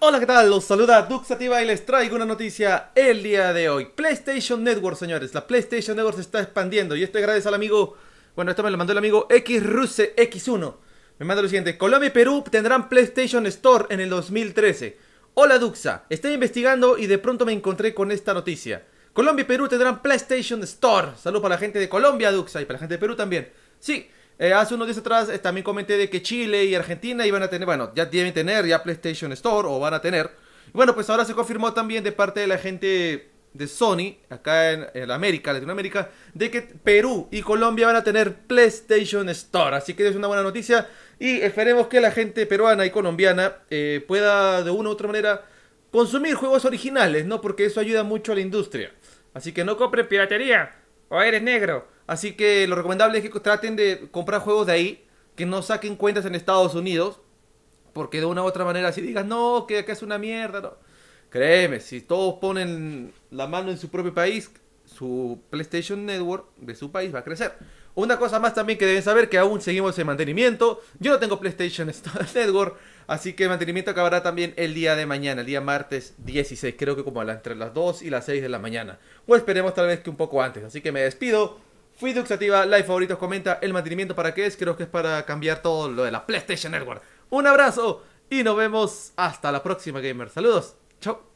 hola, ¿qué tal? Los saluda Duxativa y les traigo una noticia el día de hoy. PlayStation Network, señores. La PlayStation Network se está expandiendo y esto es gracias al amigo... Bueno, esto me lo mandó el amigo XRuse X1. Me manda lo siguiente. Colombia y Perú tendrán PlayStation Store en el 2013. Hola Duxa, estoy investigando y de pronto me encontré con esta noticia. Colombia y Perú tendrán PlayStation Store. Saludos para la gente de Colombia, Duxa, y para la gente de Perú también. Sí, eh, hace unos días atrás eh, también comenté de que Chile y Argentina iban a tener, bueno, ya deben tener ya PlayStation Store o van a tener. Bueno, pues ahora se confirmó también de parte de la gente de Sony, acá en, América, Latinoamérica, de que Perú y Colombia van a tener PlayStation Store. Así que es una buena noticia y esperemos que la gente peruana y colombiana eh, pueda de una u otra manera consumir juegos originales, ¿no? Porque eso ayuda mucho a la industria. Así que no compre piratería o eres negro. Así que lo recomendable es que traten de comprar juegos de ahí, que no saquen cuentas en Estados Unidos, porque de una u otra manera, si digas, no, que acá es una mierda, no. Créeme, si todos ponen la mano en su propio país, su PlayStation Network de su país va a crecer. Una cosa más también que deben saber, que aún seguimos en mantenimiento. Yo no tengo PlayStation Network, así que el mantenimiento acabará también el día de mañana, el día martes 16, creo que como entre las 2 y las 6 de la mañana. O esperemos tal vez que un poco antes. Así que me despido. Fui Duxativa, like favoritos, comenta el mantenimiento para qué es. Creo que es para cambiar todo lo de la PlayStation Network. Un abrazo y nos vemos hasta la próxima, Gamer. Saludos. Chao.